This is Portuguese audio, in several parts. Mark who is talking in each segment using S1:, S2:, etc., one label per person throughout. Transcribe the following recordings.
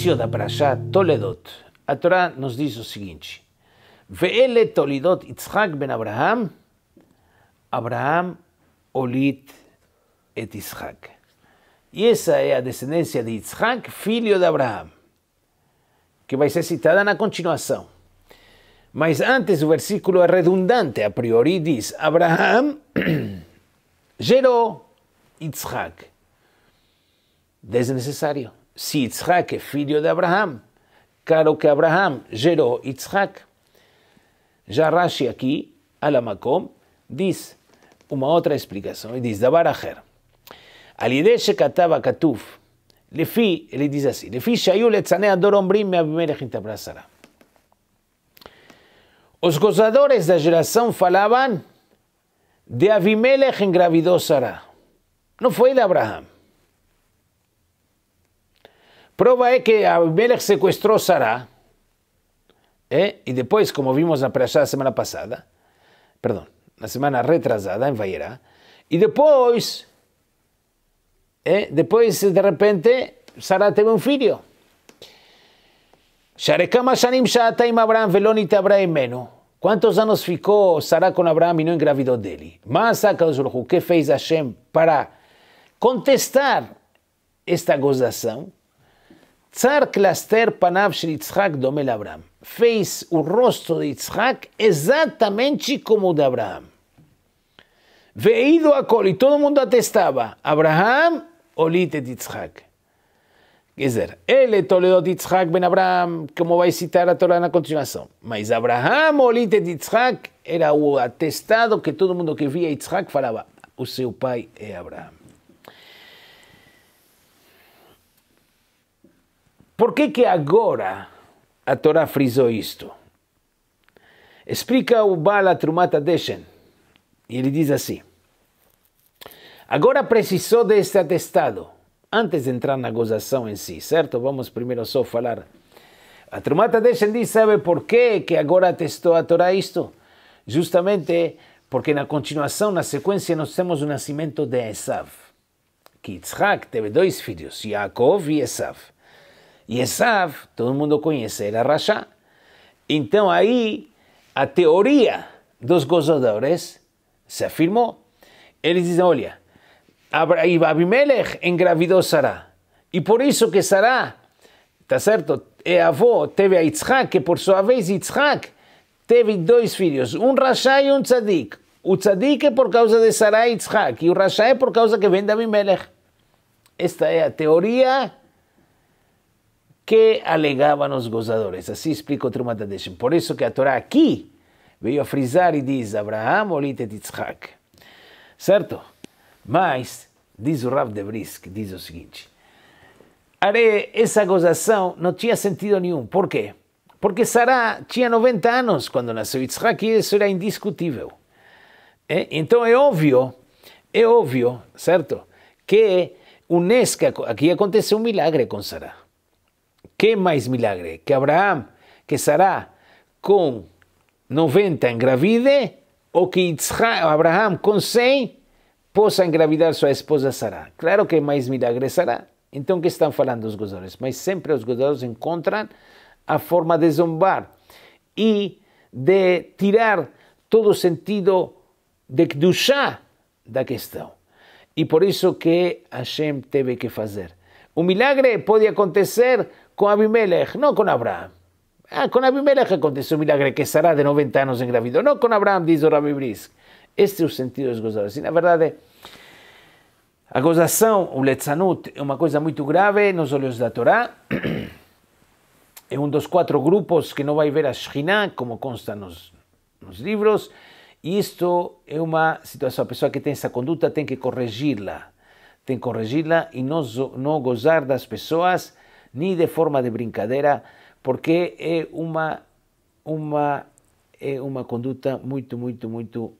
S1: início da Parashá Toledot, a Torá nos diz o seguinte: Ve'ele Toledot Yitzhak ben Abraham, Abraham olit et Yitzhak. E essa é a descendência de Yitzhak, filho de Abraham, que vai ser citada na continuação. Mas antes o versículo é redundante, a priori diz: Abraham gerou Yitzhak. Desnecessário. si Isaac es hijo de Abraham, claro que Abraham geró Isaac. Ya Rashi aquí, Alamacom, dice una otra explicación, y dice, al Aher, se Shekataba Katuf, Lefi, le dice así, Lefi le tzane Dorombrim me Abimelech intabrasara. Los gozadores la generación falaban de Abimelech engravidó Sara. No fue de Abraham. Prova é que Abimelech sequestrou Sará, é? Eh, e depois, como vimos na da semana passada, perdão, na semana retrasada, em Vaierá, e depois, é? depois, de repente, Sará teve um filho. Sharekama Shanim Shataim Abraham Velonit Abraemeno. Quantos anos ficou Sará com Abraham e não engravidou dele? Mas, o que fez Hashem para contestar esta gozação? Tzar Klaster Panav Yitzhak Domel Abraham. Fez o rosto de Yitzhak exatamente como o de Abraham. Veído a Col, e todo mundo atestava. Abraham, olite Yitzhak. Quer dizer, ele tolerou Yitzhak ben Abraham, como vai citar a Torá na continuação. Mas Abraham, olite Yitzhak, era o atestado que todo mundo que via Yitzhak falava. O seu pai é Abraham. Por que, que agora a Torá frisou isto? Explica o Bala Trumata Deshen. E ele diz assim: Agora precisou deste atestado. Antes de entrar na gozação em si, certo? Vamos primeiro só falar. A Trumata Deshen diz: Sabe por que, que agora atestou a Torá isto? Justamente porque na continuação, na sequência, nós temos o nascimento de Esav. Que Yitzhak teve dois filhos, Yaakov e Esav e Esav, todo mundo conhece, era Rasha, Então aí a teoria dos gozadores se afirmou. Eles dizem, olha, Abimelech engravidou Sara E por isso que Sara tá certo, é avô, teve a Yitzhak, que por sua vez Yitzhak teve dois filhos, um Rasha e um Tzadik. O Tzadik é por causa de Sara e Yitzhak, e o Rasha é por causa que vem de Abimelech. Esta é a teoria que alegavam os gozadores. Assim explica o Truman Tadeshim. Por isso que a Torá aqui veio a frisar e diz Abraham, olite e Certo? Mas, diz o Rav de Brisk, diz o seguinte, Are, essa gozação não tinha sentido nenhum. Por quê? Porque Sara tinha 90 anos quando nasceu Yitzhak e isso era indiscutível. É? Então é óbvio, é óbvio, certo? Que o Nesca, aqui aconteceu um milagre com Sarah. Que mais milagre? Que Abraão, que Sará, com 90 engravide, ou que Yitzhak, Abraão, com 100, possa engravidar sua esposa Sará. Claro que mais milagre Sará. Então, o que estão falando os gozadores? Mas sempre os gozadores encontram a forma de zombar e de tirar todo o sentido de Kedushá da questão. E por isso que Hashem teve que fazer. O milagre pode acontecer com Abimelech, não com Abraham. Ah, com Abimelech aconteceu o milagre que Sará de 90 anos engravidou, não com Abraham, diz o Rabi Brisk. Este é o sentido das gozadas. E, na verdade, a gozação, o letzanut, é uma coisa muito grave nos olhos da Torá. É um dos quatro grupos que não vai ver a Shchiná, como consta nos, nos livros. E isto é uma situação, a pessoa que tem essa conduta tem que corrigi-la. Tem que corrigi-la e não, não gozar das pessoas ni de forma de brincadera, porque es eh, una uma, é eh, uma conduta muito,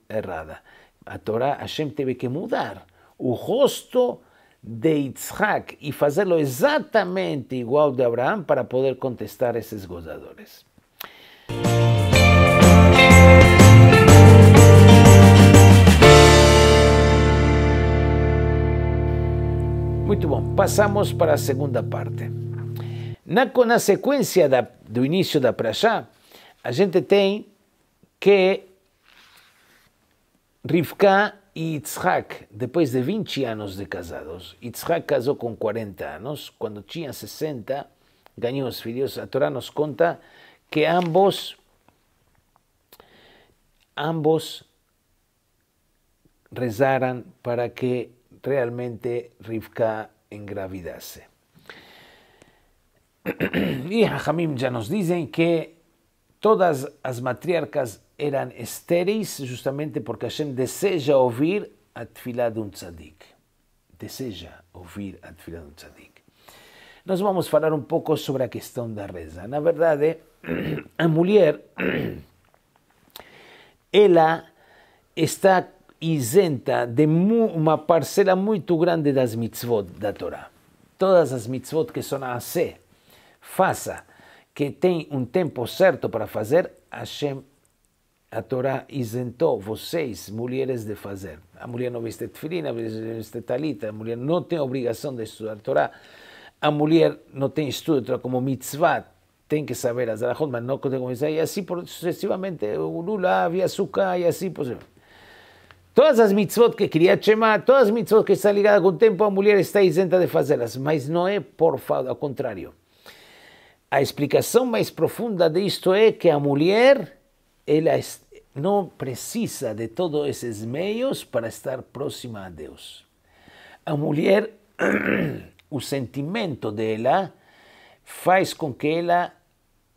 S1: errada. A Torah, Hashem teve que mudar o rostro de Isaac y hacerlo exactamente igual de Abraham para poder contestar esos gozadores. muy bom, pasamos para segunda parte. Na, secuencia secuencia da, do início da a gente tem que Rivka y e Yitzhak, después de 20 años de casados, Yitzhak casou con 40 años, cuando tinha 60, ganó los filhos. A Torah nos conta que ambos, ambos para que realmente Rivka engravidase y Jamim ya nos dicen que todas las matriarcas eran estériles justamente porque Hashem desea oír a de un tzadik. Desea oír a de un tzadik. Nos vamos a hablar un poco sobre la cuestión de la reza. En verdad, eh, la mujer ella está isenta de una parcela muy grande de las mitzvot de la Torah. Todas las mitzvot que son a faça, que tem um tempo certo para fazer, Hashem, a Torá isentou vocês, mulheres, de fazer. A mulher não veste tefilin a mulher não veste talita, a mulher não tem obrigação de estudar a Torá, a mulher não tem estudo Torá como mitzvah, tem que saber as alahot, mas não tem como e assim sucessivamente, o lulav, havia açúcar, e assim por assim Todas as mitzvot que queria Shema, todas as mitzvot que está ligadas com o tempo, a mulher está isenta de fazê-las, mas não é por falta, ao contrário a explicação mais profunda disto é que a mulher ela não precisa de todos esses meios para estar próxima a Deus. A mulher, o sentimento dela faz com que ela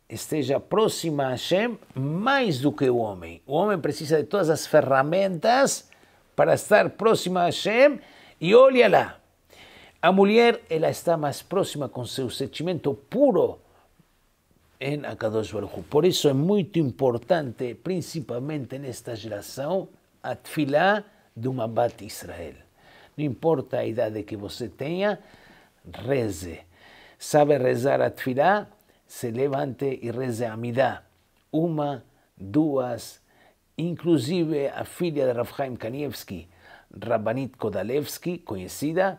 S1: esteja próxima a Hashem mais do que o homem. O homem precisa de todas as ferramentas para estar próxima a Hashem e olha lá. A mulher, ela está mais próxima com seu sentimento puro em Akadosh Baruch Por isso é muito importante, principalmente nesta geração, a tefilá do Mabat Israel. Não importa a idade que você tenha, reze. Sabe rezar a tefilá? Se levante e reze a Midá. Uma, duas, inclusive a filha de Rav Chaim Kanievski, Rabbanit Kodalevski, conhecida,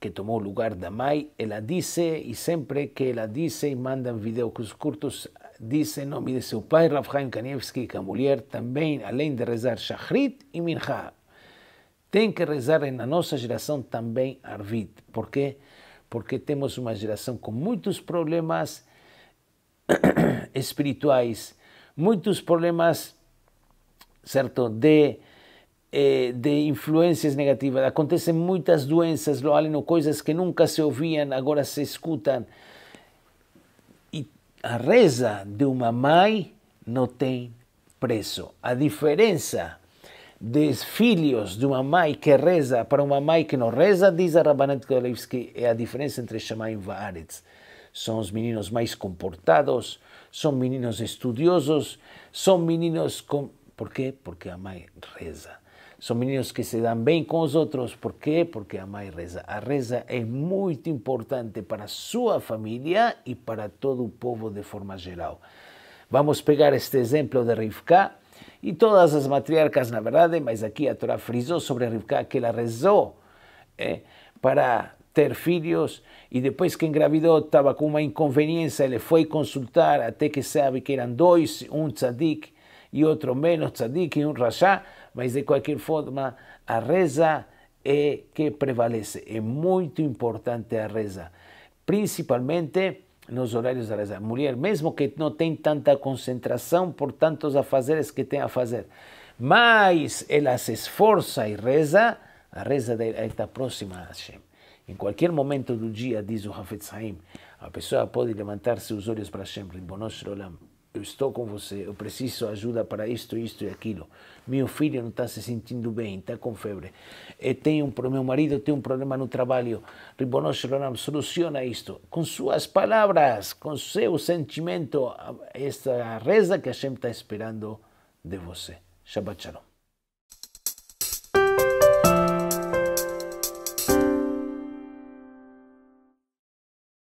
S1: que tomou o lugar da mãe, ela disse, e sempre que ela disse e manda um curtos, disse em nome de seu pai, Rav Chaim Kanievski, que a mulher também, além de rezar Shachrit e Mincha, tem que rezar na nossa geração também Arvit. Por quê? Porque temos uma geração com muitos problemas espirituais, muitos problemas, certo, de eh, de influências negativas. Acontecem muitas doenças, Loalino, coisas que nunca se ouviam, agora se escutam. E a reza de uma mãe não tem preço. A diferença dos filhos de uma mãe que reza para uma mãe que não reza, diz a Rabbanat Kolevski, é a diferença entre chamar e varets São os meninos mais comportados, são meninos estudiosos, são meninos com... Por quê? Porque a mãe reza. Son niños que se dan bien con los otros. Por qué? Porque ama y reza. A reza es muy importante para su familia y para todo el povo de forma general. Vamos a pegar este ejemplo de Rivka Y todas las matriarcas, na verdade, pero aquí a Torá frisó sobre Rivka que la rezó eh, para tener hijos. Y después que con una una y le fue a consultar hasta que sabe que eran dos, un tzadik e outro menos tzadik e um rachá, mas de qualquer forma a reza é que prevalece. É muito importante a reza, principalmente nos horários da reza. A mulher, mesmo que não tem tanta concentração por tantos afazeres que tem a fazer, mas ela se esforça e reza, a reza está próxima a Hashem. Em qualquer momento do dia, diz o Hafez Haim, a pessoa pode levantar seus olhos para Hashem, Ribonosh Rolam, eu estou com você, eu preciso ajuda para isto, isto e aquilo. Meu filho não está se sentindo bem, está com febre. E tem um, meu marido tem um problema no trabalho. Ribonoxolonam soluciona isto. Com suas palavras, com seu sentimento, esta reza que a gente está esperando de você. Shabbat Shalom.